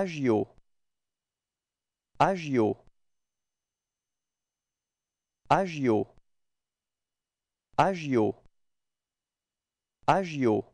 Agio Agio Agio Agio Agio